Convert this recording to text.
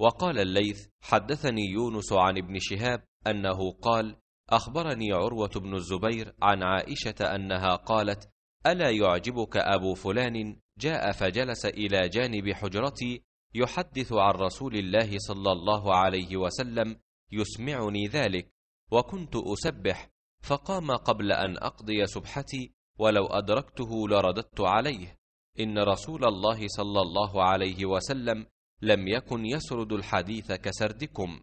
وقال الليث حدثني يونس عن ابن شهاب أنه قال أخبرني عروة بن الزبير عن عائشة أنها قالت ألا يعجبك أبو فلان جاء فجلس إلى جانب حجرتي يحدث عن رسول الله صلى الله عليه وسلم يسمعني ذلك وكنت أسبح فقام قبل أن أقضي سبحتي ولو أدركته لرددت عليه إن رسول الله صلى الله عليه وسلم لم يكن يسرد الحديث كسردكم